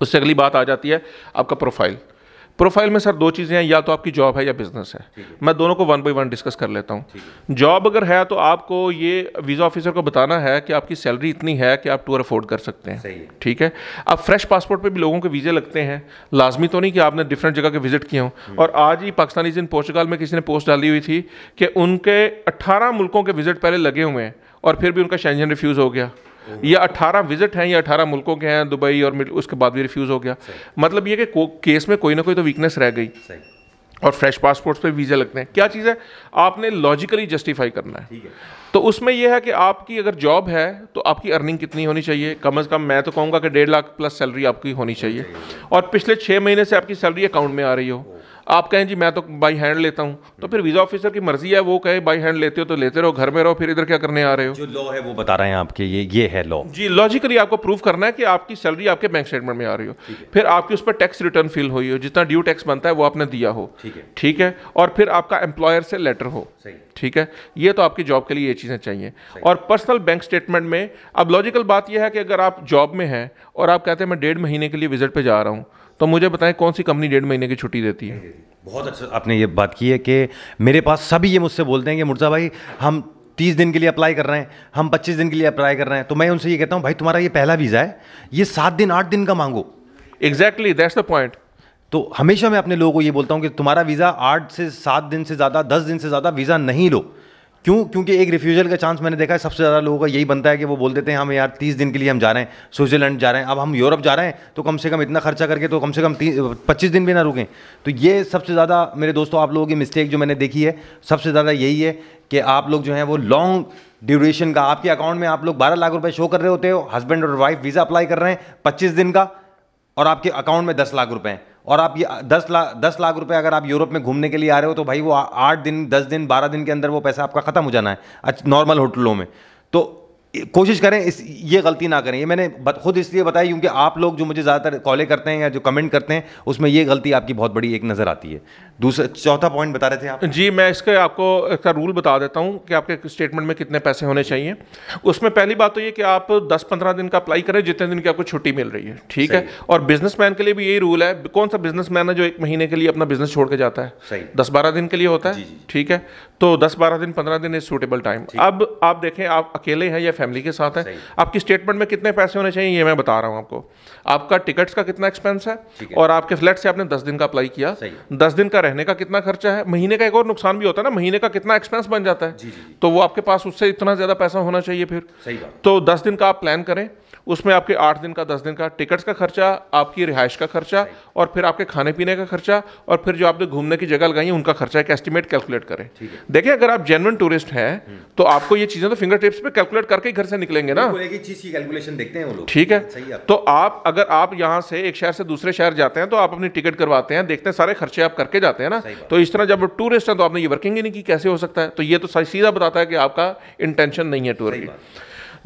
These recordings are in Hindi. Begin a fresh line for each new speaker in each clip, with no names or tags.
उससे अगली बात आ जाती है आपका प्रोफाइल प्रोफाइल में सर दो चीज़ें हैं या तो आपकी जॉब है या बिजनेस है मैं दोनों को वन बाई वन डिस्कस कर लेता हूँ जॉब अगर है तो आपको ये वीज़ा ऑफिसर को बताना है कि आपकी सैलरी इतनी है कि आप टूर अफोर्ड कर सकते हैं ठीक है अब फ्रेश पासपोर्ट पे भी लोगों के वीज़े लगते हैं लाजमी तो नहीं कि आपने डिफरेंट जगह के विजिट किए हों हम्म। और आज ही पाकिस्तानी जिन पोर्चुगाल में किसी ने पोस्ट डाली हुई थी कि उनके अट्ठारह मुल्कों के विजिट पहले लगे हुए हैं और फिर भी उनका शेंजन रिफ्यूज़ हो गया ये अट्ठारह विजिट हैं ये अठारह मुल्कों के हैं दुबई और उसके बाद भी रिफ्यूज़ हो गया मतलब ये कि केस में कोई ना कोई तो वीकनेस रह गई और फ्रेश पासपोर्ट्स पे वीज़ा लगते हैं क्या चीज़ है आपने लॉजिकली जस्टिफाई करना है तो उसमें यह है कि आपकी अगर जॉब है तो आपकी अर्निंग कितनी होनी चाहिए कम से कम मैं तो कहूँगा कि डेढ़ लाख प्लस सैलरी आपकी होनी चाहिए और पिछले छः महीने से आपकी सैलरी अकाउंट में आ रही हो आप कहें जी मैं तो बाई हैंड लेता हूँ तो फिर वीज़ा ऑफिसर की मर्जी है वो कहे बाई हैंड लेते हो तो लेते रहो घर में रहो फिर इधर क्या करने आ रहे हो जो लॉ है वो बता
रहे हैं आपके ये ये है लॉ
जी लॉजिकली आपको प्रूफ करना है कि आपकी सैलरी आपके बैंक स्टेटमेंट में आ रही हो फिर आपकी उस पर टैक्स रिटर्न फिल हुई हो जितना ड्यू टैक्स बनता है वो आपने दिया हो ठीक है और फिर आपका एम्प्लॉयर से लेटर हो ठीक है ये तो आपकी जॉब के लिए ये चीज़ें चाहिए और पर्सनल बैंक स्टेटमेंट में अब लॉजिकल बात यह है कि अगर आप जॉब में हैं और आप कहते हैं मैं डेढ़ महीने के लिए विजिट पर जा रहा हूँ तो मुझे बताएं कौन सी कंपनी डेढ़ महीने की छुट्टी देती है
बहुत अच्छा आपने ये बात की है कि मेरे पास सभी ये मुझसे बोलते हैं कि मुर्जा भाई हम तीस दिन के लिए अप्लाई कर रहे हैं हम पच्चीस दिन के लिए अप्लाई कर रहे हैं तो मैं उनसे ये कहता हूँ भाई तुम्हारा ये पहला वीज़ा है ये सात दिन आठ दिन का मांगो एग्जैक्टली दैट्स द पॉइंट तो हमेशा मैं अपने लोगों को ये बोलता हूँ कि तुम्हारा वीज़ा आठ से सात दिन से ज़्यादा दस दिन से ज़्यादा वीज़ा नहीं लो क्यों क्योंकि एक रिफ्यूजल का चांस मैंने देखा है सबसे ज़्यादा लोगों का यही बनता है कि वो बोल देते हैं हम यार तीस दिन के लिए हम जा रहे हैं स्विट्ज़रलैंड जा रहे हैं अब हम यूरोप जा रहे हैं तो कम से कम इतना खर्चा करके तो कम से कम पच्चीस दिन भी ना रुकें तो ये सबसे ज़्यादा मेरे दोस्तों आप लोगों की मिस्टेक जो मैंने देखी है सबसे ज़्यादा यही है कि आप लोग जो हैं वो लॉन्ग ड्यूरेशन का आपके अकाउंट में आप लोग बारह लाख रुपये शो कर रहे होते हो हस्बैंड और वाइफ वीज़ा अप्लाई कर रहे हैं पच्चीस दिन का और आपके अकाउंट में दस लाख रुपये हैं और आप ये दस लाख दस लाख रुपए अगर आप यूरोप में घूमने के लिए आ रहे हो तो भाई वो आठ दिन दस दिन बारह दिन के अंदर वो पैसा आपका ख़त्म हो जाना है नॉर्मल होटलों में तो कोशिश करें इस ये गलती ना करें ये मैंने खुद इसलिए बताया क्योंकि आप लोग जो मुझे ज़्यादातर कॉले करते हैं या जो कमेंट करते हैं उसमें ये गलती आपकी बहुत बड़ी एक नज़र आती है दूसरा चौथा पॉइंट बता रहे थे आप
जी मैं इसके आपको इसका रूल बता देता हूँ कि आपके स्टेटमेंट में कितने पैसे होने चाहिए उसमें पहली बात तो ये कि आप दस पंद्रह दिन का अप्लाई करें जितने दिन की आपको छुट्टी मिल रही है ठीक है और बिजनेस के लिए भी यही रूल है कौन सा बिजनेस है जो एक महीने के लिए अपना बिजनेस छोड़ के जाता है दस बारह दिन के लिए होता है ठीक है तो दस बारह दिन पंद्रह दिन इज सूटेबल टाइम अब आप देखें आप अकेले हैं या फैमिली के साथ हैं आपकी स्टेटमेंट में कितने पैसे होने चाहिए ये मैं बता रहा हूँ आपको आपका टिकट्स का कितना एक्सपेंस है और आपके फ्लैट से आपने दस दिन का अप्लाई किया दस दिन का रहने का कितना खर्चा है महीने का एक और नुकसान भी होता है ना महीने का कितना एक्सपेंस बन जाता है तो वो आपके पास उससे इतना ज़्यादा पैसा होना चाहिए फिर तो दस दिन का आप प्लान करें उसमें आपके आठ दिन का दस दिन का टिकट्स का खर्चा आपकी रिहाइश का खर्चा और फिर आपके खाने पीने का खर्चा और फिर जो आपने घूमने की जगह लगाई उनका खर्चा एक एस्टिमेट कैलकुलेट करें देखिए अगर आप जेनवन टूरिस्ट हैं हम्म। तो आपको ये चीज़ें तो फिंगर टिप्स पर कैलकुलेट करके ही घर से निकलेंगे ना चीज़ की कैलकुलेशन
देखते हैं वो लोग ठीक है
तो आप अगर आप यहाँ से एक शहर से दूसरे शहर जाते हैं तो आप अपनी टिकट करवाते हैं देखते हैं सारे खर्चे आप करके जाते हैं ना तो इस तरह जब टूरिस्ट हैं तो आपने ये वर्किंग ही नहीं की कैसे हो सकता है तो ये तो सीधा बताता है कि आपका इंटेंशन नहीं है टूर की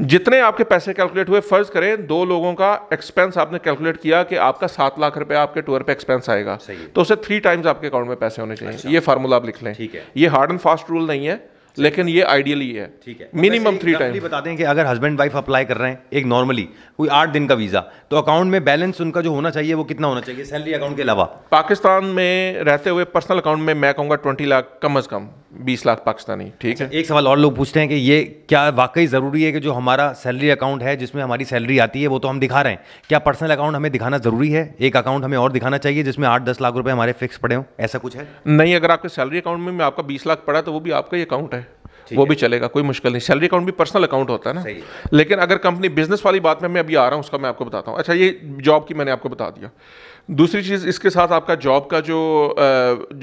जितने आपके पैसे कैलकुलेट हुए फर्ज करें दो लोगों का एक्सपेंस आपने कैलकुलेट किया कि आपका सात लाख रुपए आपके टूर पे एक्सपेंस आएगा तो उसे थ्री टाइम्स आपके अकाउंट में पैसे होने चाहिए अच्छा। ये फार्मूला आप लिख लें ये हार्ड एंड फास्ट रूल नहीं है लेकिन ये आइडियली है ठीक है मिनिमम थ्री टाइम बता
दें कि अगर हस्बैंड वाइफ अप्लाई कर रहे हैं एक नॉर्मली कोई आठ दिन का वीज़ा तो अकाउंट में बैलेंस उनका जो होना
चाहिए वो कितना होना चाहिए सैलरी अकाउंट के अलावा पाकिस्तान में रहते हुए पर्सनल अकाउंट में मैं कहूँगा ट्वेंटी लाख कम अज़ कम बीस लाख पाकिस्तानी ठीक अच्छा, है एक सवाल और लोग पूछते हैं कि ये क्या वाकई ज़रूरी
है कि जो हमारा सैलरी अकाउंट है जिसमें हमारी सैलरी आती है वो तो हम दिखा रहे हैं क्या पर्सनल अकाउंट हमें दिखाना ज़रूरी है एक अकाउंट हमें और दिखाना चाहिए जिसमें आठ दस लाख रुपए हमारे फिक्स पड़े हों ऐसा कुछ है
नहीं अगर आपके सैलरी अकाउंट में आपका बीस लाख पड़ा तो वो भी आपका ही अकाउंट है वो भी चलेगा कोई मुश्किल नहीं सैलरी अकाउंट भी पर्सनल अकाउंट होता है ना है। लेकिन अगर कंपनी बिजनेस वाली बात में मैं अभी आ रहा हूँ उसका मैं आपको बताता हूँ अच्छा ये जॉब की मैंने आपको बता दिया दूसरी चीज़ इसके साथ आपका जॉब का जो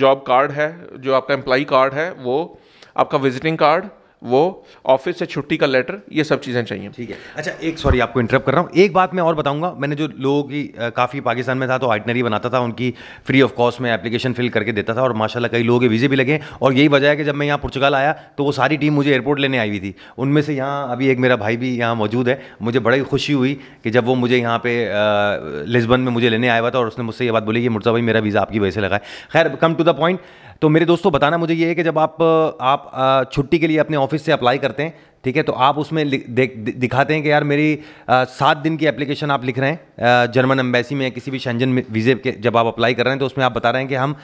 जॉब कार्ड है जो आपका एम्प्लाई कार्ड है वो आपका विजिटिंग कार्ड वो ऑफिस से छुट्टी का लेटर ये सब चीज़ें चाहिए ठीक है अच्छा एक सॉरी आपको इंटरप्ट कर रहा हूँ एक बात मैं और बताऊंगा मैंने जो लोगों की काफ़ी
पाकिस्तान में था तो आइटनरी बनाता था उनकी फ्री ऑफ कॉस्ट में एप्लीकेशन फिल करके देता था और माशाल्लाह कई लोगों के वीज़े भी लगे और यही वजह है कि जब मैं यहाँ पुर्तगाल आया तो वो सारी टीम मुझे एयरपोर्ट लेने आई हुई थी उनमें से यहाँ अभी एक मेरा भाई भी यहाँ मौजूद है मुझे बड़ी खुशी हुई कि जब वो मुझे यहाँ पे लिस्बन में मुझे लेने आया हुआ था और उसने मुझसे ये बात बोली कि मुर्जा भाई मेरा वीज़ा आपकी वजह से लगा है खैर कम टू द पॉइंट तो मेरे दोस्तों बताना मुझे ये है कि जब आप आप छुट्टी के लिए अपने ऑफिस से अप्लाई करते हैं ठीक है तो आप उसमें दिखाते हैं कि यार मेरी सात दिन की एप्लीकेशन आप लिख रहे हैं जर्मन एम्बेसी में किसी भी शंजन वीज़े के जब आप अप्लाई कर रहे हैं तो उसमें आप बता रहे हैं कि हम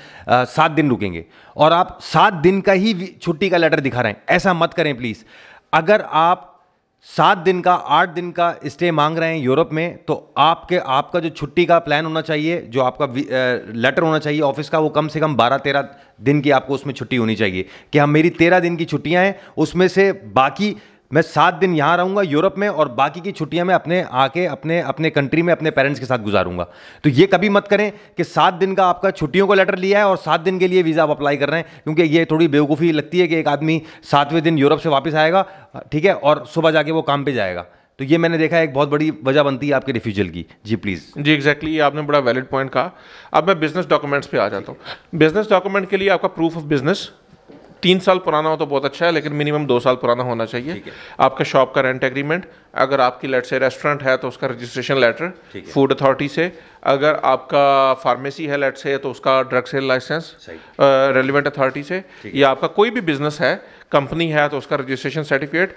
सात दिन रुकेंगे और आप सात दिन का ही छुट्टी का लेटर दिखा रहे हैं ऐसा मत करें प्लीज़ अगर आप सात दिन का आठ दिन का स्टे मांग रहे हैं यूरोप में तो आपके आपका जो छुट्टी का प्लान होना चाहिए जो आपका लेटर होना चाहिए ऑफिस का वो कम से कम बारह तेरह दिन की आपको उसमें छुट्टी होनी चाहिए कि हम हाँ, मेरी तेरह दिन की छुट्टियां हैं उसमें से बाकी मैं सात दिन यहाँ रहूँगा यूरोप में और बाकी की छुट्टियाँ मैं अपने आके अपने अपने कंट्री में अपने पेरेंट्स के साथ गुजारूंगा तो ये कभी मत करें कि सात दिन का आपका छुट्टियों का लेटर लिया है और सात दिन के लिए वीज़ा आप अप्लाई कर रहे हैं क्योंकि ये थोड़ी बेवकूफ़ी लगती है कि एक आदमी सातवें दिन यूरोप से वापस आएगा ठीक है और सुबह जाके वो काम पर जाएगा तो ये मैंने देखा एक बहुत बड़ी वजह बनती है आपके रिफ्यूजल की जी प्लीज़ जी एग्जैक्टली ये आपने
बड़ा वैलिड पॉइंट कहा अब मैं बिजनेस डॉक्यूमेंट्स पे आ जाता हूँ बिजनेस डॉक्यूमेंट के लिए आपका प्रूफ ऑफ बिजनेस तीन साल पुराना हो तो बहुत अच्छा है लेकिन मिनिमम दो साल पुराना होना चाहिए आपका शॉप का रेंट एग्रीमेंट अगर आपकी लेट से रेस्टोरेंट है तो उसका रजिस्ट्रेशन लेटर फूड अथॉरिटी से अगर आपका फार्मेसी है लेट से तो उसका drug sale license relevant authority से या आपका कोई भी बिजनेस है कंपनी है तो उसका registration certificate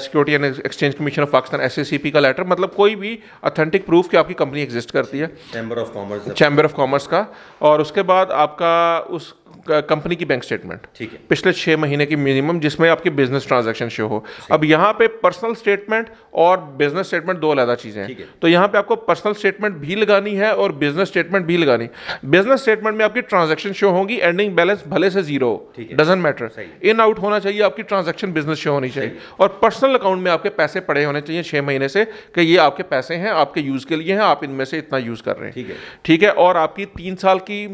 security and exchange commission of Pakistan S का लेटर मतलब कोई भी अथेंटिक प्रूफ कि आपकी कंपनी एग्जिस्ट करती है chamber of commerce chamber of commerce का और उसके बाद आपका उस कंपनी की बैंक स्टेटमेंट ठीक है पिछले छः महीने की मिनिमम जिसमें आपकी बिजनेस ट्रांजैक्शन शो हो अब यहाँ पे पर्सनल स्टेटमेंट और बिजनेस स्टेटमेंट दो अलग चीज़ें हैं तो यहाँ पे आपको पर्सनल स्टेटमेंट भी लगानी है और बिजनेस स्टेटमेंट भी लगानी बिजनेस स्टेटमेंट में आपकी ट्रांजेक्शन शो होंगी एंडिंग बैलेंस भले से zero doesn't matter in out होना चाहिए आपकी ट्रांजेक्शन बिजनेस शो होनी चाहिए और पर्सनल अकाउंट में आपके पैसे पड़े होने चाहिए छः महीने से कि ये आपके पैसे हैं आपके यूज़ के लिए हैं आप इनमें से इतना यूज़ कर रहे हैं ठीक है और आपकी तीन साल की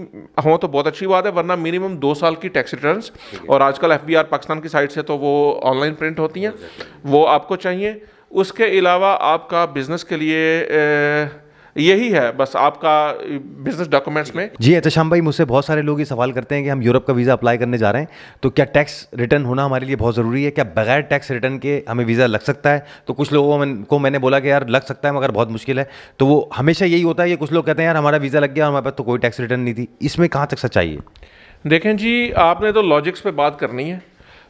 हो तो बहुत अच्छी बात है वरना मिनिमम मिनिमम दो साल की टैक्स रिटर्न और आजकल एफ पाकिस्तान की साइड से तो वो ऑनलाइन प्रिंट होती हैं वो आपको चाहिए उसके अलावा आपका बिजनेस के लिए ए, यही है बस आपका बिजनेस डॉक्यूमेंट्स में
जी एहतशाम भाई मुझसे बहुत सारे लोग ये सवाल करते हैं कि हम यूरोप का वीज़ा अप्लाई करने जा रहे हैं तो क्या टैक्स रिटर्न होना हमारे लिए बहुत ज़रूरी है क्या बगैर टैक्स रिटर्न के हमें वीज़ा लग सकता है तो कुछ लोगों को मैंने बोला कि यार लग सकता है मगर बहुत मुश्किल है तो वो हमेशा यही होता है कि कुछ लोग कहते हैं यार हमारा वीज़ा लग गया हमारे पास तो कोई टैक्स रिटर्न नहीं थी इसमें कहाँ तक सच्चाई है
देखें जी आपने तो लॉजिक्स पे बात करनी है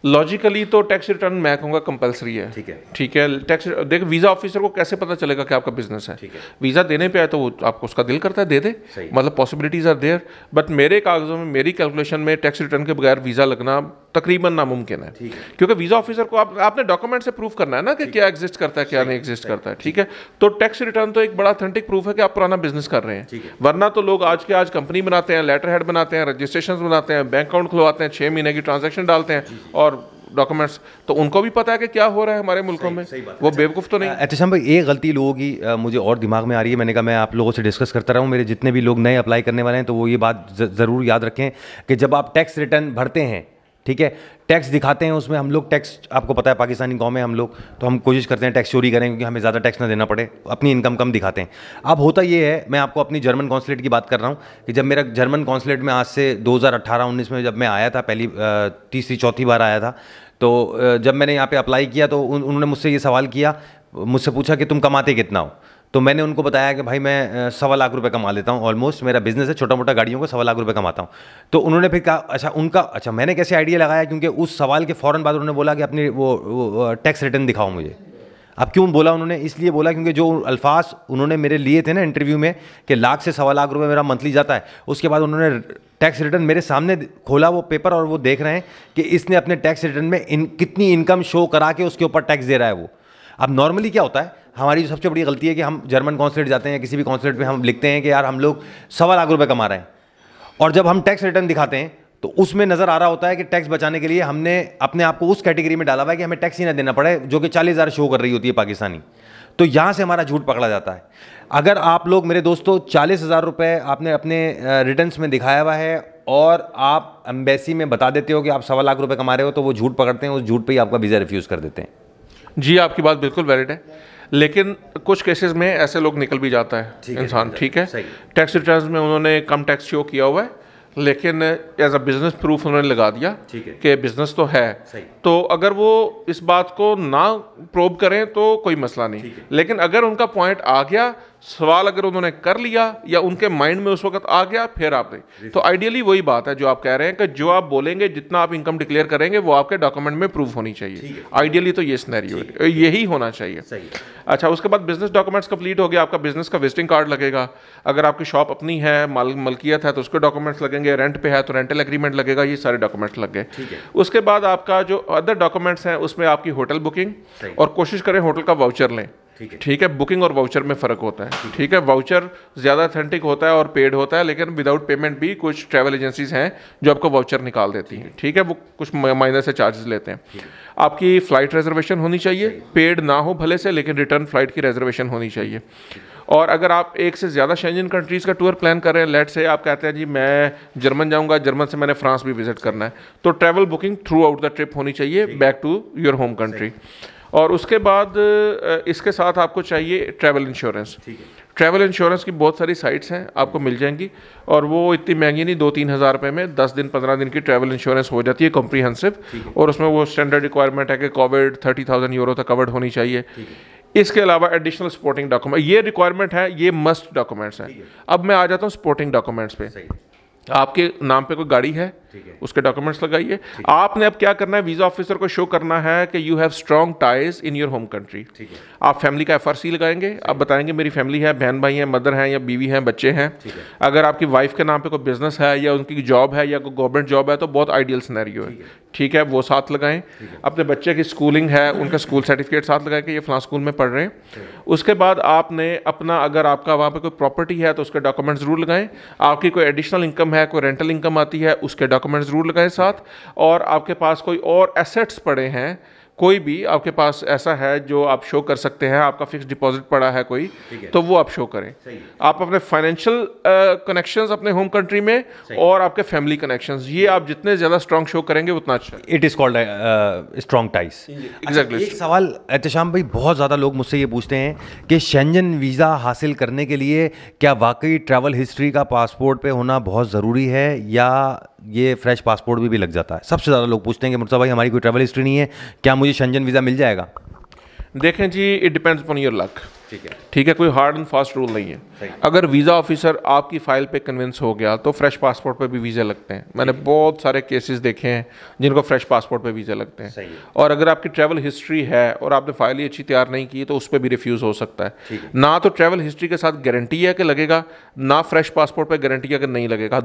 लॉजिकली तो टैक्स रिटर्न मैं कहूँगा कंपलसरी है ठीक है ठीक है टैक्स देख वीज़ा ऑफिसर को कैसे पता चलेगा कि आपका बिजनेस है, है। वीज़ा देने पे आए तो वो आपको उसका दिल करता है दे दे मतलब पॉसिबिलिटीज़ आर देयर बट मेरे कागज़ों में मेरी कैलकुलेशन में टैक्स रिटर्न के बगैर वीज़ा लगना तकरीबन नामुमकिन है क्योंकि वीज़ा ऑफिसर को आप आपने डॉक्यूमेंट से प्रूफ करना है ना कि क्या एग्जिस्ट करता है क्या नहीं एग्जिस्ट करता है ठीक है तो टैक्स रिटर्न तो एक बड़ा अथेंटिक प्रूफ है कि आप पुराना बिजनेस कर रहे हैं वरना तो लोग आज के आज कंपनी बनाते हैं लेटर हेड बनाते हैं रजिस्ट्रेशन बनाते हैं बैंक अकाउंट खुलवाते हैं छः महीने की ट्रांजेक्शन डालते हैं और डॉक्यूमेंट्स तो उनको भी पता है कि क्या हो रहा है हमारे मुल्कों में सही
वो बेवकूफ़ तो नहीं अच्छा, अच्छा भाई ये गलती लोगों की मुझे और दिमाग में आ रही है मैंने कहा मैं आप लोगों से डिस्कस करता रहा हूँ मेरे जितने भी लोग नए अप्लाई करने वाले हैं तो वो ये बात ज़रूर याद रखें कि जब आप टैक्स रिटर्न भरते हैं ठीक है टैक्स दिखाते हैं उसमें हम लोग टैक्स आपको पता है पाकिस्तानी गाँव में हम लोग तो हम कोशिश करते हैं टैक्स चोरी करें क्योंकि हमें ज़्यादा टैक्स ना देना पड़े अपनी इनकम कम दिखाते हैं अब होता ये है मैं आपको अपनी जर्मन कौंसलेट की बात कर रहा हूँ कि जब मेरा जर्मन कौंसलेट में आज से दो हज़ार में जब मैं आया था पहली तीसरी चौथी बार आया था तो जब मैंने यहाँ पर अप्लाई किया तो उन्होंने मुझसे ये सवाल किया मुझसे पूछा कि तुम कमाते कितना हो तो मैंने उनको बताया कि भाई मैं सवा लाख रुपए कमा लेता हूँ ऑलमोस्ट मेरा बिजनेस है छोटा मोटा गाड़ियों का सवा लाख रुपए कमाता हूँ तो उन्होंने फिर कहा अच्छा उनका अच्छा मैंने कैसे आइडिया लगाया क्योंकि उस सवाल के फ़ौरन बाद उन्होंने बोला कि अपनी वो, वो टैक्स रिटर्न दिखाओ मुझे अब क्यों बोला उन्होंने इसलिए बोला क्योंकि जो अल्फाज उन्होंने मेरे लिए थे ना इंटरव्यू में कि लाख से सवा लाख रुपये मेरा मंथली जाता है उसके बाद उन्होंने टैक्स रिटर्न मेरे सामने खोला वो पेपर और वो देख रहे हैं कि इसने अपने टैक्स रिटर्न में इन, कितनी इनकम शो करा के उसके ऊपर टैक्स दे रहा है वो अब नॉर्मली क्या होता है हमारी जो सबसे बड़ी गलती है कि हम जर्मन कॉन्सलेट जाते हैं किसी भी कॉन्सलेट में हम लिखते हैं कि यार हम लोग सवा लाख रुपये कमा रहे हैं और जब हम टैक्स रिटर्न दिखाते हैं तो उसमें नज़र आ रहा होता है कि टैक्स बचाने के लिए हमने अपने आप को उस कैटेगरी में डाला हुआ है कि हमें टैक्स ही ना देना पड़े जो कि चालीस हज़ार शो कर रही होती है पाकिस्तानी तो यहाँ से हमारा झूठ पकड़ा जाता है अगर आप लोग मेरे दोस्तों चालीस हज़ार रुपये आपने अपने रिटर्न में दिखाया हुआ है और आप एम्बेसी में बता देते हो कि आप सवा लाख रुपये कमा रहे हो तो वो झूठ पकड़ते हैं उस झूठ पर ही आपका वीज़ा रिफ्यूज़ कर देते हैं
जी आपकी बात बिल्कुल वैलिड है लेकिन कुछ केसेस में ऐसे लोग निकल भी जाता है इंसान ठीक है टैक्स रिटर्न में उन्होंने कम टैक्स शो किया हुआ है लेकिन एज अ बिजनेस प्रूफ उन्होंने लगा दिया कि बिजनेस तो है तो अगर वो इस बात को ना प्रोब करें तो कोई मसला नहीं लेकिन अगर उनका पॉइंट आ गया सवाल अगर उन्होंने कर लिया या उनके माइंड में उस वक्त आ गया फिर आप नहीं तो आइडियली वही बात है जो आप कह रहे हैं कि जो आप बोलेंगे जितना आप इनकम डिक्लेयर करेंगे वो आपके डॉक्यूमेंट में प्रूफ होनी चाहिए आइडियली तो ये स्नैरियो यही होना चाहिए अच्छा उसके बाद बिजनेस डॉक्यूमेंट्स कंप्लीट हो गया आपका बिजनेस का विजिटिंग कार्ड लगेगा अगर आपकी शॉप अपनी है माल मलकियत है तो उसके डॉक्यूमेंट्स लगेंगे रेंट पे है तो रेंटल एग्रीमेंट लगेगा ये सारे डॉक्यूमेंट्स लग गए उसके बाद आपका जो अदर डॉक्यूमेंट्स हैं उसमें आपकी होटल बुकिंग और कोशिश करें होटल का वाउचर लें ठीक है ठीक है बुकिंग और वाउचर में फ़र्क होता है ठीक है वाउचर ज़्यादा अथेंटिक होता है और पेड होता है लेकिन विदाउट पेमेंट भी कुछ ट्रैवल एजेंसीज हैं जो आपको वाउचर निकाल देती हैं ठीक है वो कुछ माइनर से चार्जेस लेते हैं आपकी फ़्लाइट रिजर्वेशन होनी चाहिए पेड ना हो भले से लेकिन रिटर्न फ्लाइट की रिजर्वेशन होनी चाहिए और अगर आप एक से ज़्यादा शेंजन कंट्रीज़ का टूर प्लान कर रहे हैं लेट से आप कहते हैं जी मैं जर्मन जाऊंगा जर्मन से मैंने फ्रांस भी विज़िट करना है तो travel booking throughout the trip होनी चाहिए back to your home country और उसके बाद इसके साथ आपको चाहिए ट्रैवल इंश्योरेंस ट्रैवल इंश्योरेंस की बहुत सारी साइट्स हैं आपको मिल जाएंगी और वो इतनी महंगी नहीं दो तीन हज़ार रुपये में दस दिन पंद्रह दिन की ट्रैवल इंश्योरेंस हो जाती है कॉम्प्रीहेंसिव और उसमें वो स्टैंडर्ड रिक्वायरमेंट है कि कोविड थर्टी थाउजेंड यूरो तक कवर्ड होनी चाहिए इसके अलावा एडिशनल स्पोर्टिंग डॉक्यूमेंट ये रिक्वायरमेंट है ये मस्ट डॉक्यूमेंट्स हैं अब मैं आ जाता हूँ स्पोर्टिंग डॉक्यूमेंट्स पे आपके नाम पे कोई गाड़ी है उसके डॉक्यूमेंट्स लगाइए आपने अब क्या करना है वीज़ा ऑफिसर को शो करना है कि you have strong ties in your home country आप फैमिली का एफ लगाएंगे आप बताएंगे मेरी फैमिली है बहन भाई हैं मदर हैं या बीवी हैं बच्चे हैं अगर आपकी वाइफ के नाम पर कोई बिजनेस है या उनकी जॉब है या कोई गवर्नमेंट जॉब है तो बहुत आइडियल सिनेरियो है ठीक है वो साथ लगाएं अपने बच्चे की स्कूलिंग है उनका स्कूल सर्टिफिकेट साथ लगाएं कि ये फलां स्कूल में पढ़ रहे हैं उसके बाद आपने अपना अगर आपका वहाँ पर कोई प्रॉपर्टी है तो उसके डॉक्यूमेंट ज़रूर लगाएं आपकी कोई एडिशनल इनकम है कोई रेंटल इनकम आती है उसके डॉक्यूमेंट डॉक्यूमेंट्स ज़रूर लगाएं साथ और आपके पास कोई और एसेट्स पड़े हैं कोई भी आपके पास ऐसा है जो आप शो कर सकते हैं आपका फिक्स डिपॉजिट पड़ा है कोई है। तो वो आप शो करें आप अपने फाइनेंशियल कनेक्शंस अपने होम कंट्री में और आपके फैमिली कनेक्शंस ये आप जितने ज़्यादा स्ट्रॉन्ग शो करेंगे उतना अच्छा it is called strong ties exactly
सवाल एहतम भाई बहुत ज़्यादा लोग मुझसे ये पूछते हैं कि शेंजन वीज़ा हासिल करने के लिए क्या वाकई ट्रैवल हिस्ट्री का पासपोर्ट पर होना बहुत ज़रूरी है या ये फ्रेश पासपोर्ट भी, भी लग जाता है सबसे ज़्यादा लोग पूछते हैं कि मुर्सा भाई हमारी कोई ट्रैवल हिस्ट्री नहीं है क्या मुझे शंजन वीज़ा मिल जाएगा
देखें जी it depends upon your luck ठीक है ठीक है कोई हार्ड एंड फास्ट रूल नहीं है अगर वीज़ा ऑफिसर आपकी फ़ाइल पे कन्विंस हो गया तो फ्रेश पासपोर्ट पे भी वीज़ा लगते हैं मैंने बहुत सारे केसेस देखे हैं जिनको फ्रेश पासपोर्ट पे वीज़ा लगते हैं है। और अगर आपकी ट्रैवल हिस्ट्री है और आपने फाइल ही अच्छी तैयार नहीं की तो उस पर भी रिफ्यूज़ हो सकता है ना तो ट्रैवल हिस्ट्री के साथ गारंटी है कि लगेगा ना फ्रेश पासपोर्ट पर गारंटी है कि नहीं लगेगा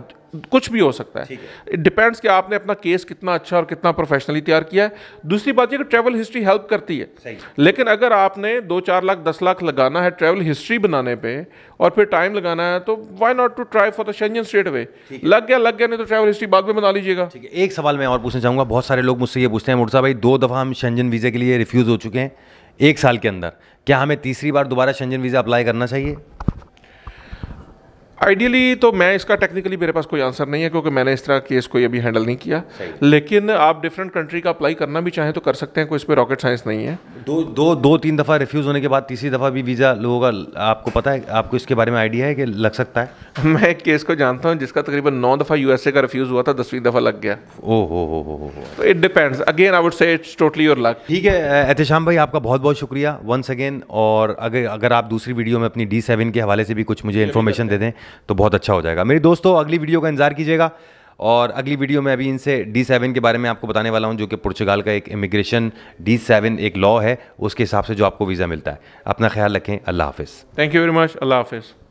कुछ भी हो सकता है इट डिपेंड्स कि आपने अपना केस कितना अच्छा और कितना प्रोफेशनली तैयार किया है दूसरी बात यह कि ट्रैवल हिस्ट्री हेल्प करती है लेकिन अगर आपने दो चार लाख दस लाख लगाना है ट्रैवल हिस्ट्री बनाने पे और फिर टाइम लगाना है तो why not to try for the Schengen state वे लग गया लग गया नहीं तो ट्रैवल हिस्ट्री बाद में बना लीजिएगा एक सवाल मैं और पूछना
चाहूँगा बहुत सारे लोग मुझसे ये पूछते हैं मुर्सा भाई दो दफ़ा हम शेंजन वीज़े के लिए रिफ्यूज़ हो चुके हैं एक साल के अंदर
क्या हमें तीसरी बार दोबारा शेंजन वीज़ा अप्लाई करना चाहिए आइडियली तो मैं इसका टेक्निकली मेरे पास कोई आंसर नहीं है क्योंकि मैंने इस तरह केस कोई अभी हैंडल नहीं किया लेकिन आप डिफरेंट कंट्री का अप्लाई करना भी चाहें तो कर सकते हैं कोई इस पर रॉकेट साइंस नहीं है दो दो दो तीन दफ़ा
रिफ्यूज़ होने के बाद तीसरी दफ़ा भी वीज़ा लोगों का आपको पता है आपको इसके बारे में आइडिया है कि लग सकता है मैं
केस को जानता हूँ जिसका तकरीबन नौ दफ़ा यू का रिफ्यूज़ हुआ था दसवीं दफ़ा लग गया
ओ हो हो
तो it depends again I would say it's totally your luck ठीक है
एहतशाम भाई आपका बहुत बहुत शुक्रिया वंस अगेन और अगर अगर आप दूसरी वीडियो में अपनी डी सेवन के हवाले से भी कुछ मुझे इन्फॉर्मेशन दे दें तो बहुत अच्छा हो जाएगा मेरी दोस्तों अगली वीडियो का इंतजार कीजिएगा और अगली वीडियो में अभी इनसे डी सेवन के बारे में आपको बताने वाला हूँ जो कि पुर्तगाल का एक इमिग्रेशन डी सेवन एक लॉ है उसके हिसाब से जो आपको वीज़ा मिलता है अपना ख्याल रखें अल्लाह हाफिज़
थैंक यू वेरी मच अल्लाह हाफिज़